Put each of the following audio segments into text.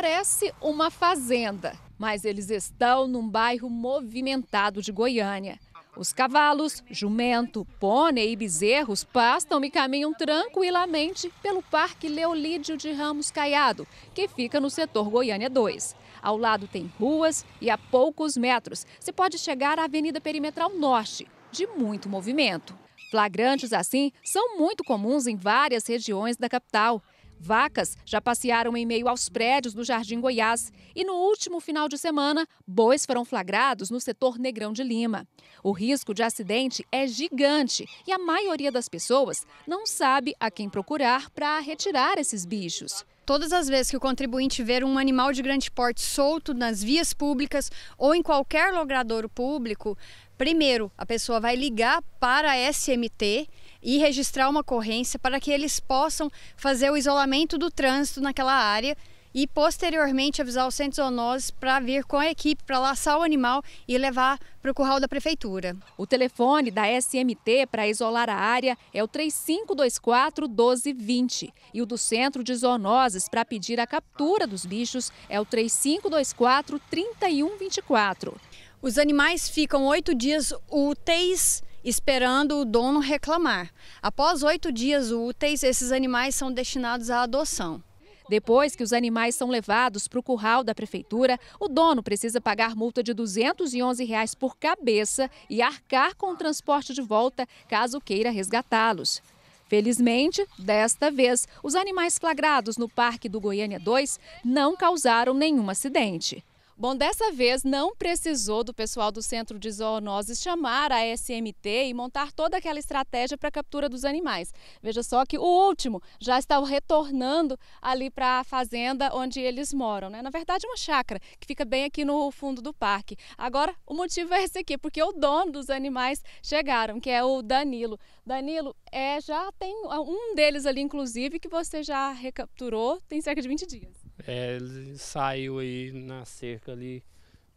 parece uma fazenda, mas eles estão num bairro movimentado de Goiânia. Os cavalos, jumento, pônei e bezerros pastam e caminham tranquilamente pelo Parque Leolídio de Ramos Caiado, que fica no setor Goiânia 2. Ao lado tem ruas e a poucos metros se pode chegar à Avenida Perimetral Norte, de muito movimento. Flagrantes assim são muito comuns em várias regiões da capital. Vacas já passearam em meio aos prédios do Jardim Goiás e no último final de semana, bois foram flagrados no setor Negrão de Lima. O risco de acidente é gigante e a maioria das pessoas não sabe a quem procurar para retirar esses bichos. Todas as vezes que o contribuinte ver um animal de grande porte solto nas vias públicas ou em qualquer logradouro público, primeiro a pessoa vai ligar para a SMT e registrar uma ocorrência para que eles possam fazer o isolamento do trânsito naquela área e posteriormente avisar centro de zoonoses para vir com a equipe para laçar o animal e levar para o curral da prefeitura. O telefone da SMT para isolar a área é o 3524 1220 e o do Centro de Zoonoses para pedir a captura dos bichos é o 3524 3124. Os animais ficam oito dias úteis esperando o dono reclamar. Após oito dias úteis, esses animais são destinados à adoção. Depois que os animais são levados para o curral da prefeitura, o dono precisa pagar multa de R$ 211 reais por cabeça e arcar com o transporte de volta caso queira resgatá-los. Felizmente, desta vez, os animais flagrados no Parque do Goiânia 2 não causaram nenhum acidente. Bom, dessa vez não precisou do pessoal do Centro de Zoonoses chamar a SMT e montar toda aquela estratégia para a captura dos animais. Veja só que o último já está retornando ali para a fazenda onde eles moram, né? Na verdade, uma chácara que fica bem aqui no fundo do parque. Agora, o motivo é esse aqui, porque o dono dos animais chegaram, que é o Danilo. Danilo, é, já tem ah, um deles ali, inclusive, que você já recapturou, tem cerca de 20 dias. É, ele saiu aí na cerca ali.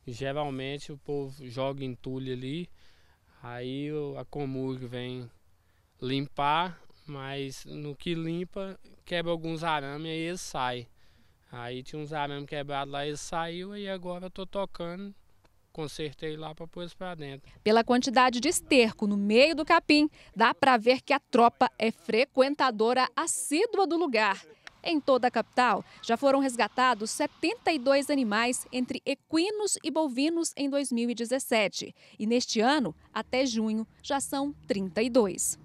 Geralmente o povo joga entulho ali, aí a Comurg vem limpar, mas no que limpa, quebra alguns arames e ele sai. Aí tinha uns arames quebrados lá, ele saiu e agora eu tô tocando consertei lá para pôr isso para dentro. Pela quantidade de esterco no meio do capim, dá para ver que a tropa é frequentadora assídua do lugar. Em toda a capital, já foram resgatados 72 animais entre equinos e bovinos em 2017. E neste ano, até junho, já são 32.